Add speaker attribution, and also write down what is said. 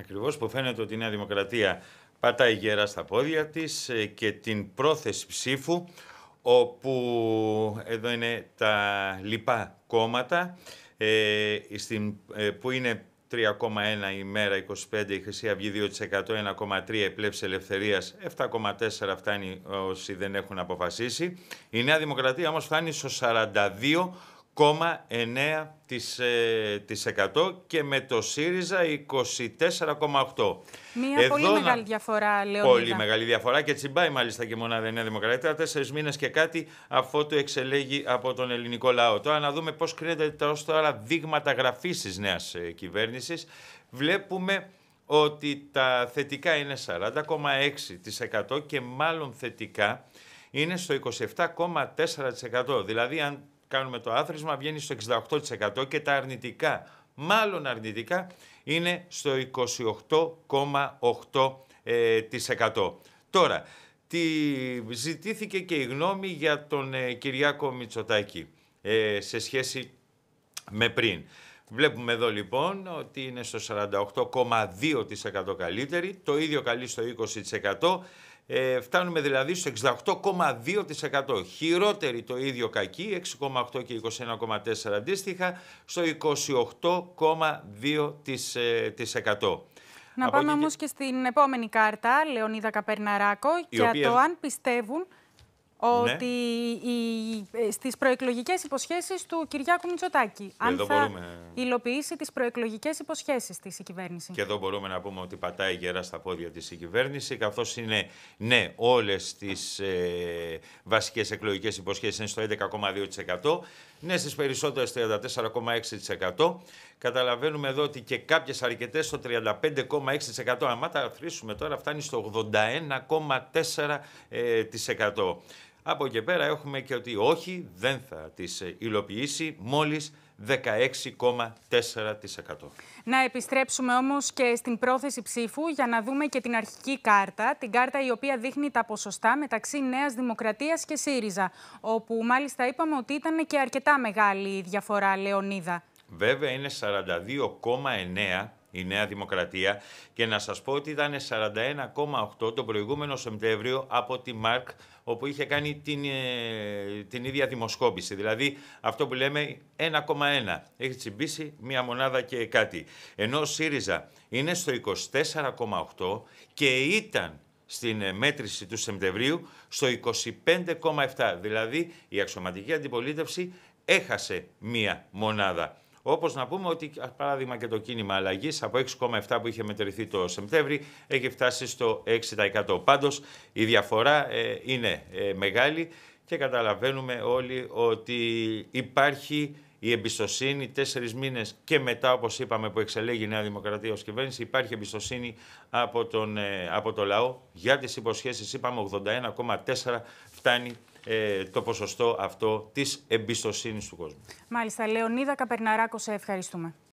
Speaker 1: Ακριβώς που φαίνεται ότι η Νέα Δημοκρατία πατάει γερά στα πόδια της ε, και την πρόθεση ψήφου όπου εδώ είναι τα λοιπά κόμματα ε, ε, που είναι 3,1 ημέρα 25, η Χρυσή Αυγή 2%, 1,3 επλέψη ελευθερίας, 7,4 φτάνει όσοι δεν έχουν αποφασίσει. Η Νέα Δημοκρατία όμως φτάνει στο 42% 0,9% ε, και με το ΣΥΡΙΖΑ 24,8%.
Speaker 2: Μία πολύ μεγάλη διαφορά, Λεωνίδα. Πολύ
Speaker 1: μεγάλη διαφορά και τσιμπάει μάλιστα και μονάδα η Δημοκρατία. Τέσσερις μήνες και κάτι αφού το εξελέγει από τον ελληνικό λαό. Τώρα να δούμε πώς κρίνεται τώρα δείγματα γραφής της νέας ε, κυβέρνησης. Βλέπουμε ότι τα θετικά είναι 40,6% και μάλλον θετικά είναι στο 27,4%. Δηλαδή αν κάνουμε το άθροισμα βγαίνει στο 68% και τα αρνητικά, μάλλον αρνητικά, είναι στο 28,8%. Ε, Τώρα, τη ζητήθηκε και η γνώμη για τον ε, Κυριάκο Μητσοτάκη ε, σε σχέση με πριν. Βλέπουμε εδώ λοιπόν ότι είναι στο 48,2% καλύτερη, το ίδιο καλή στο 20%. Ε, φτάνουμε δηλαδή στο 68,2%. Χειρότερη το ίδιο κακή, 6,8 και 21,4 αντίστοιχα, στο 28,2%.
Speaker 2: Να πάμε όμω όμως και στην επόμενη κάρτα, Λεωνίδα Καπερναράκο, για το αν πιστεύουν ναι. ότι ναι. οι, ε, στις προεκλογικές υποσχέσεις του Κυριάκου Μητσοτάκη. αν θα μπορούμε... υλοποιήσει τις προεκλογικές υποσχέσεις της η κυβέρνηση. Και εδώ
Speaker 1: μπορούμε να πούμε ότι πατάει γερά στα πόδια της η κυβέρνηση, καθώς είναι, ναι, όλες τις ε, βασικές εκλογικές υποσχέσεις είναι στο 11,2%, ναι, στις περισσότερες 34,6%. Καταλαβαίνουμε εδώ ότι και κάποιες αρκετές στο 35,6%. Αν τα αφήσουμε τώρα φτάνει στο 81,4%. Από εκεί πέρα έχουμε και ότι όχι, δεν θα τις ε, υλοποιήσει μόλις 16,4%.
Speaker 2: Να επιστρέψουμε όμως και στην πρόθεση ψήφου για να δούμε και την αρχική κάρτα, την κάρτα η οποία δείχνει τα ποσοστά μεταξύ Νέας Δημοκρατίας και ΣΥΡΙΖΑ, όπου μάλιστα είπαμε ότι ήταν και αρκετά μεγάλη η διαφορά, Λεωνίδα.
Speaker 1: Βέβαια είναι 42,9 η Νέα Δημοκρατία και να σας πω ότι ήταν 41,8 το προηγούμενο Σεπτέμβριο από τη ΜΑΡΚ όπου είχε κάνει την, ε, την ίδια δημοσκόπηση. Δηλαδή αυτό που λέμε 1,1. Έχει τσιμπήσει μία μονάδα και κάτι. Ενώ ο ΣΥΡΙΖΑ είναι στο 24,8 και ήταν στην ε, μέτρηση του Σεπτεμβρίου στο 25,7. Δηλαδή η αξιωματική αντιπολίτευση έχασε μία μονάδα. Όπως να πούμε ότι, παράδειγμα, και το κίνημα αλλαγής από 6,7 που είχε μετρηθεί το Σεπτέμβρη έχει φτάσει στο 6%. Πάντως η διαφορά ε, είναι ε, μεγάλη και καταλαβαίνουμε όλοι ότι υπάρχει η εμπιστοσύνη τέσσερις μήνες και μετά, όπως είπαμε, που εξελέγει η Νέα Δημοκρατία ως κυβέρνηση, υπάρχει εμπιστοσύνη από, τον, ε, από το λαό για τις υποσχέσεις. Είπαμε 81,4 φτάνει ε, το ποσοστό αυτό της εμπιστοσύνης του κόσμου.
Speaker 2: Μάλιστα. Λεωνίδα Καπερναράκο, σε ευχαριστούμε.